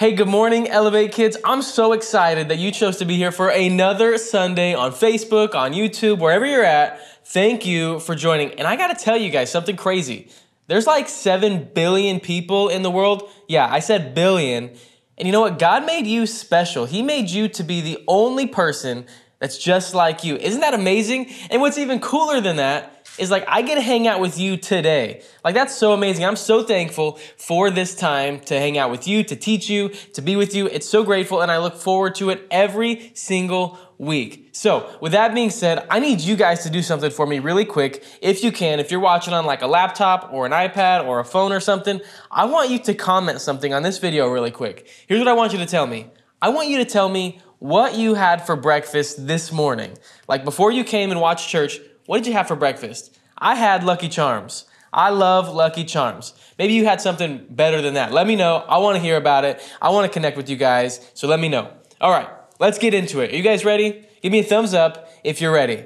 Hey, good morning, Elevate Kids. I'm so excited that you chose to be here for another Sunday on Facebook, on YouTube, wherever you're at. Thank you for joining. And I gotta tell you guys something crazy. There's like 7 billion people in the world. Yeah, I said billion. And you know what? God made you special. He made you to be the only person that's just like you. Isn't that amazing? And what's even cooler than that is like I get to hang out with you today. Like that's so amazing. I'm so thankful for this time to hang out with you, to teach you, to be with you. It's so grateful and I look forward to it every single week. So, with that being said, I need you guys to do something for me really quick. If you can, if you're watching on like a laptop or an iPad or a phone or something, I want you to comment something on this video really quick. Here's what I want you to tell me. I want you to tell me what you had for breakfast this morning. Like before you came and watched church, what did you have for breakfast? I had Lucky Charms. I love Lucky Charms. Maybe you had something better than that. Let me know. I want to hear about it. I want to connect with you guys. So let me know. All right, let's get into it. Are you guys ready? Give me a thumbs up if you're ready.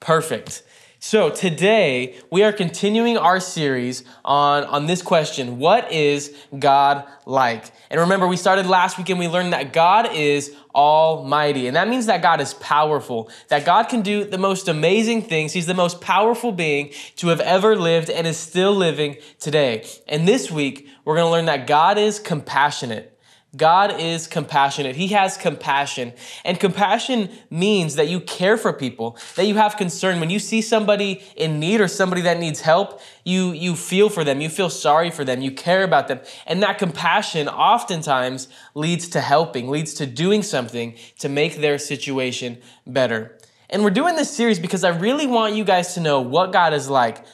Perfect. So today we are continuing our series on, on this question What is God like? And remember, we started last week and we learned that God is almighty. And that means that God is powerful, that God can do the most amazing things. He's the most powerful being to have ever lived and is still living today. And this week we're going to learn that God is compassionate. God is compassionate. He has compassion. And compassion means that you care for people, that you have concern. When you see somebody in need or somebody that needs help, you, you feel for them, you feel sorry for them, you care about them. And that compassion oftentimes leads to helping, leads to doing something to make their situation better. And we're doing this series because I really want you guys to know what God is like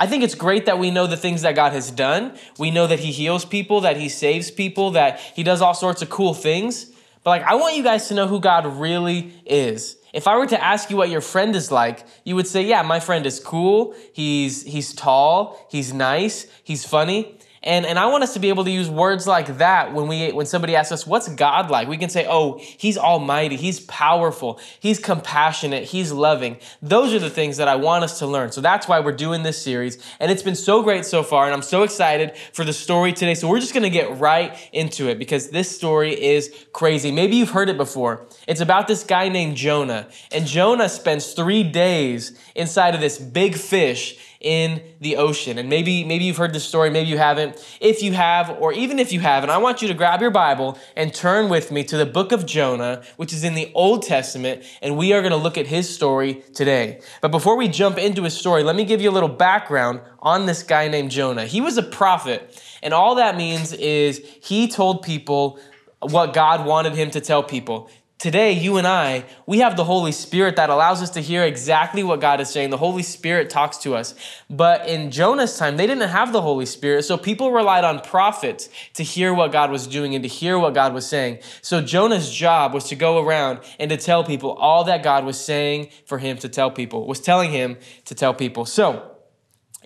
I think it's great that we know the things that God has done. We know that He heals people, that He saves people, that He does all sorts of cool things. But like, I want you guys to know who God really is. If I were to ask you what your friend is like, you would say, "Yeah, my friend is cool. He's he's tall. He's nice. He's funny." And, and I want us to be able to use words like that when, we, when somebody asks us, What's God like? We can say, Oh, He's almighty, He's powerful, He's compassionate, He's loving. Those are the things that I want us to learn. So that's why we're doing this series. And it's been so great so far, and I'm so excited for the story today. So we're just gonna get right into it because this story is crazy. Maybe you've heard it before. It's about this guy named Jonah, and Jonah spends three days inside of this big fish in the ocean. And maybe maybe you've heard this story, maybe you haven't. If you have or even if you haven't, I want you to grab your Bible and turn with me to the book of Jonah, which is in the Old Testament, and we are going to look at his story today. But before we jump into his story, let me give you a little background on this guy named Jonah. He was a prophet, and all that means is he told people what God wanted him to tell people. Today, you and I, we have the Holy Spirit that allows us to hear exactly what God is saying. The Holy Spirit talks to us. But in Jonah's time, they didn't have the Holy Spirit, so people relied on prophets to hear what God was doing and to hear what God was saying. So Jonah's job was to go around and to tell people all that God was saying for him to tell people, was telling him to tell people. So,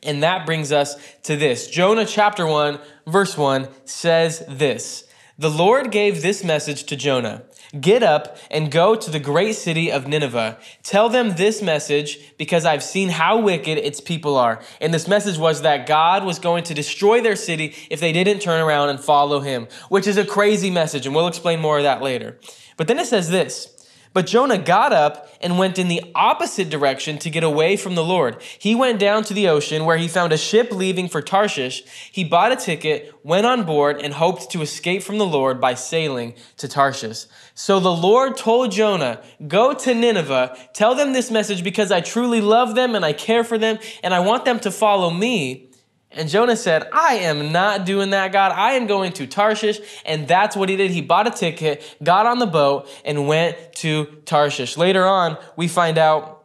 and that brings us to this. Jonah chapter 1, verse 1 says this The Lord gave this message to Jonah. Get up and go to the great city of Nineveh. Tell them this message because I've seen how wicked its people are. And this message was that God was going to destroy their city if they didn't turn around and follow him, which is a crazy message. And we'll explain more of that later. But then it says this but Jonah got up and went in the opposite direction to get away from the Lord. He went down to the ocean where he found a ship leaving for Tarshish. He bought a ticket, went on board, and hoped to escape from the Lord by sailing to Tarshish. So the Lord told Jonah, Go to Nineveh, tell them this message because I truly love them and I care for them and I want them to follow me. And Jonah said, I am not doing that, God. I am going to Tarshish. And that's what he did. He bought a ticket, got on the boat, and went to Tarshish. Later on, we find out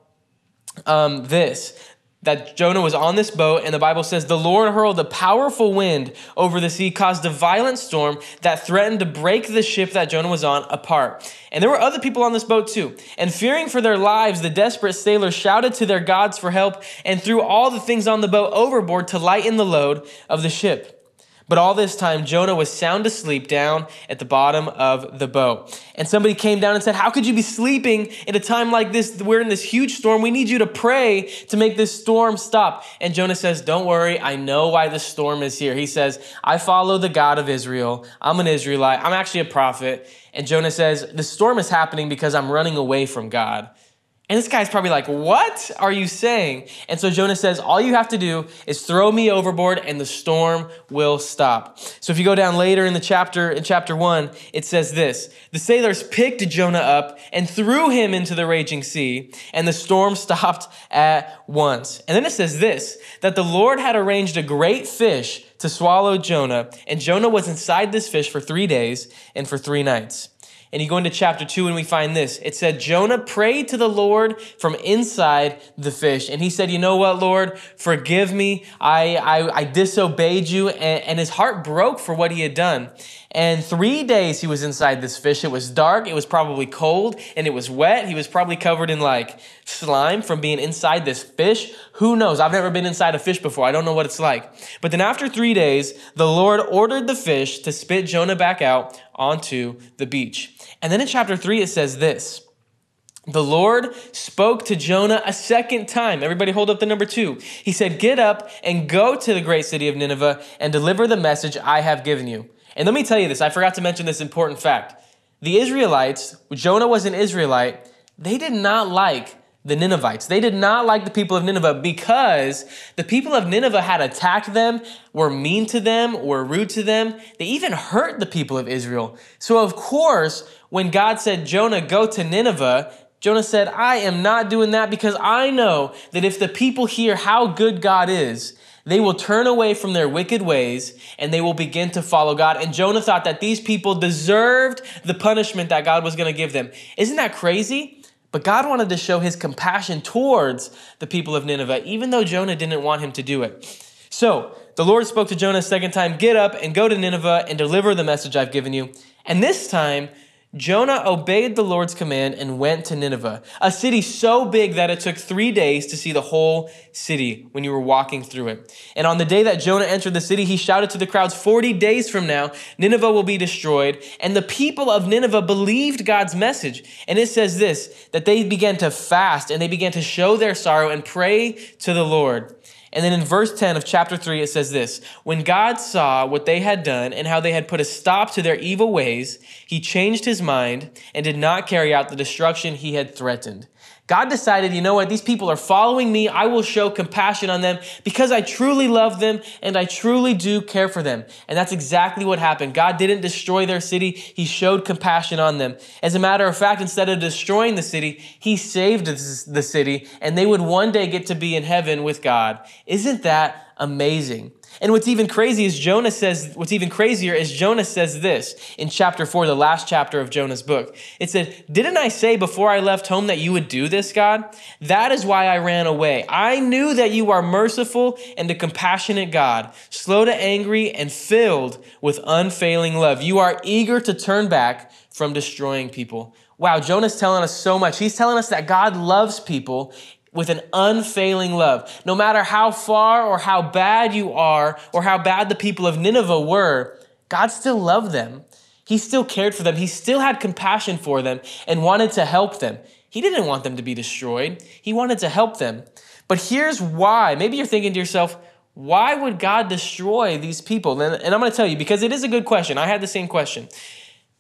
um, this that Jonah was on this boat, and the Bible says, The Lord hurled a powerful wind over the sea, caused a violent storm that threatened to break the ship that Jonah was on apart. And there were other people on this boat too. And fearing for their lives, the desperate sailors shouted to their gods for help and threw all the things on the boat overboard to lighten the load of the ship. But all this time, Jonah was sound asleep down at the bottom of the boat. And somebody came down and said, How could you be sleeping at a time like this? We're in this huge storm. We need you to pray to make this storm stop. And Jonah says, Don't worry. I know why the storm is here. He says, I follow the God of Israel. I'm an Israelite. I'm actually a prophet. And Jonah says, The storm is happening because I'm running away from God. And this guy's probably like, What are you saying? And so Jonah says, All you have to do is throw me overboard and the storm will stop. So if you go down later in the chapter, in chapter one, it says this The sailors picked Jonah up and threw him into the raging sea, and the storm stopped at once. And then it says this that the Lord had arranged a great fish to swallow Jonah, and Jonah was inside this fish for three days and for three nights. And you go into chapter two and we find this. It said, Jonah prayed to the Lord from inside the fish. And he said, You know what, Lord? Forgive me. I, I, I disobeyed you. And, and his heart broke for what he had done. And three days he was inside this fish. It was dark. It was probably cold and it was wet. He was probably covered in like slime from being inside this fish? Who knows? I've never been inside a fish before. I don't know what it's like. But then after three days, the Lord ordered the fish to spit Jonah back out onto the beach. And then in chapter three, it says this. The Lord spoke to Jonah a second time. Everybody hold up the number two. He said, Get up and go to the great city of Nineveh and deliver the message I have given you. And let me tell you this, I forgot to mention this important fact. The Israelites, Jonah was an Israelite, they did not like the Ninevites. They did not like the people of Nineveh because the people of Nineveh had attacked them, were mean to them, were rude to them. They even hurt the people of Israel. So, of course, when God said, Jonah, go to Nineveh, Jonah said, I am not doing that because I know that if the people hear how good God is, they will turn away from their wicked ways and they will begin to follow God. And Jonah thought that these people deserved the punishment that God was going to give them. Isn't that crazy? But God wanted to show his compassion towards the people of Nineveh, even though Jonah didn't want him to do it. So the Lord spoke to Jonah a second time Get up and go to Nineveh and deliver the message I've given you. And this time, Jonah obeyed the Lord's command and went to Nineveh, a city so big that it took three days to see the whole city when you were walking through it. And on the day that Jonah entered the city, he shouted to the crowds, 40 days from now, Nineveh will be destroyed. And the people of Nineveh believed God's message. And it says this that they began to fast and they began to show their sorrow and pray to the Lord. And then in verse 10 of chapter 3, it says this When God saw what they had done and how they had put a stop to their evil ways, he changed his mind and did not carry out the destruction he had threatened. God decided, you know what, these people are following me. I will show compassion on them because I truly love them and I truly do care for them. And that's exactly what happened. God didn't destroy their city, He showed compassion on them. As a matter of fact, instead of destroying the city, He saved the city and they would one day get to be in heaven with God. Isn't that amazing? And what's even crazy is Jonah says, what's even crazier is Jonah says this in chapter four, the last chapter of Jonah's book. It said, Didn't I say before I left home that you would do this, God? That is why I ran away. I knew that you are merciful and a compassionate God, slow to angry and filled with unfailing love. You are eager to turn back from destroying people. Wow, Jonah's telling us so much. He's telling us that God loves people with an unfailing love. No matter how far or how bad you are or how bad the people of Nineveh were, God still loved them. He still cared for them. He still had compassion for them and wanted to help them. He didn't want them to be destroyed. He wanted to help them. But here's why. Maybe you're thinking to yourself, why would God destroy these people? And I'm going to tell you because it is a good question. I had the same question.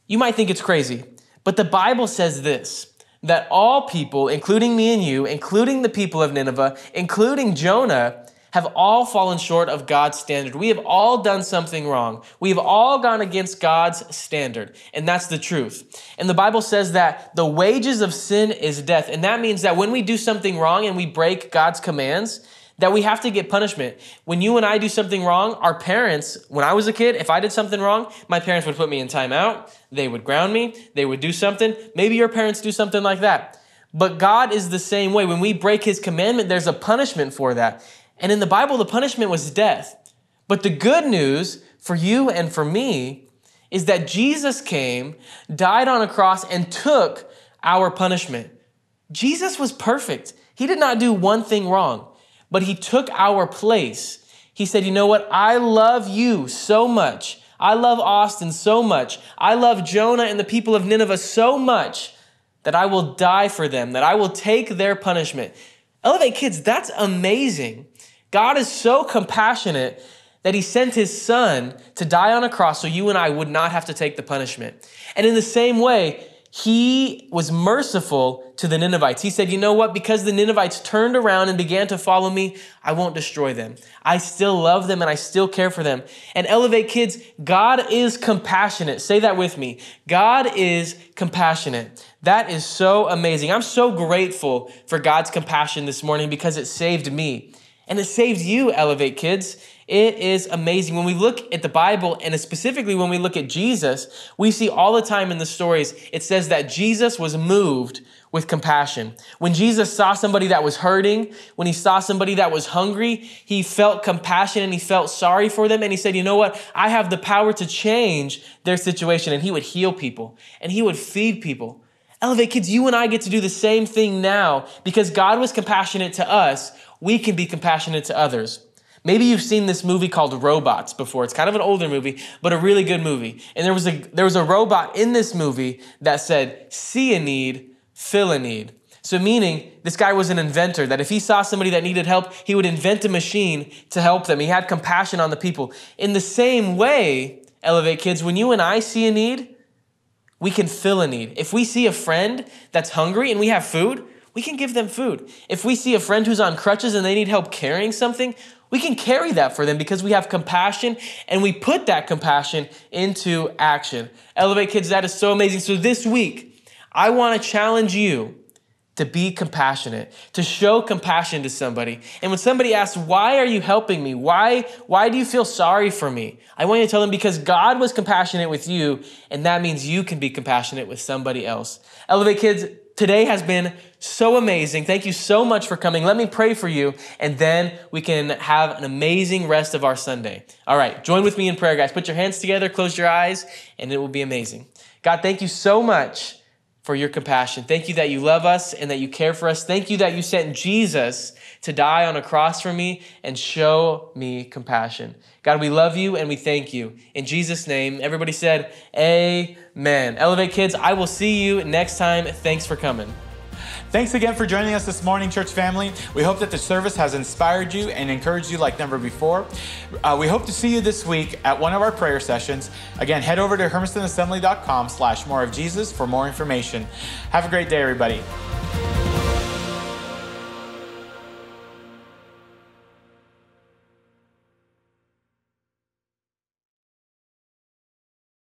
You might think it's crazy, but the Bible says this that all people, including me and you, including the people of Nineveh, including Jonah, have all fallen short of God's standard. We have all done something wrong. We have all gone against God's standard. And that's the truth. And the Bible says that the wages of sin is death. And that means that when we do something wrong and we break God's commands, that we have to get punishment. When you and I do something wrong, our parents, when I was a kid, if I did something wrong, my parents would put me in timeout, they would ground me, they would do something. Maybe your parents do something like that. But God is the same way. When we break his commandment, there's a punishment for that. And in the Bible, the punishment was death. But the good news for you and for me is that Jesus came, died on a cross, and took our punishment. Jesus was perfect. He did not do one thing wrong but he took our place. He said, You know what? I love you so much. I love Austin so much. I love Jonah and the people of Nineveh so much that I will die for them, that I will take their punishment. Elevate kids, that's amazing. God is so compassionate that he sent his son to die on a cross so you and I would not have to take the punishment. And in the same way, he was merciful to the Ninevites. He said, You know what? Because the Ninevites turned around and began to follow me, I won't destroy them. I still love them and I still care for them. And Elevate Kids, God is compassionate. Say that with me. God is compassionate. That is so amazing. I'm so grateful for God's compassion this morning because it saved me and it saves you, Elevate Kids. It is amazing. When we look at the Bible, and specifically when we look at Jesus, we see all the time in the stories, it says that Jesus was moved with compassion. When Jesus saw somebody that was hurting, when he saw somebody that was hungry, he felt compassion and he felt sorry for them. And he said, You know what? I have the power to change their situation. And he would heal people and he would feed people. Elevate kids, you and I get to do the same thing now because God was compassionate to us we can be compassionate to others. Maybe you've seen this movie called Robots before. It's kind of an older movie, but a really good movie. And there was a there was a robot in this movie that said, "See a need, fill a need." So meaning this guy was an inventor that if he saw somebody that needed help, he would invent a machine to help them. He had compassion on the people. In the same way, Elevate Kids, when you and I see a need, we can fill a need. If we see a friend that's hungry and we have food, we can give them food. If we see a friend who's on crutches and they need help carrying something, we can carry that for them because we have compassion and we put that compassion into action. Elevate Kids, that is so amazing. So this week, I want to challenge you to be compassionate, to show compassion to somebody. And when somebody asks, why are you helping me? Why, why do you feel sorry for me? I want you to tell them because God was compassionate with you, and that means you can be compassionate with somebody else. Elevate Kids, Today has been so amazing. Thank you so much for coming. Let me pray for you, and then we can have an amazing rest of our Sunday. All right, join with me in prayer, guys. Put your hands together, close your eyes, and it will be amazing. God, thank you so much for your compassion. Thank you that you love us and that you care for us. Thank you that you sent Jesus to die on a cross for me and show me compassion. God, we love you and we thank you. In Jesus' name, everybody said, Amen. Elevate Kids, I will see you next time. Thanks for coming. Thanks again for joining us this morning, church family. We hope that the service has inspired you and encouraged you like never before. Uh, we hope to see you this week at one of our prayer sessions. Again, head over to hermistonassembly.com slash more of Jesus for more information. Have a great day, everybody.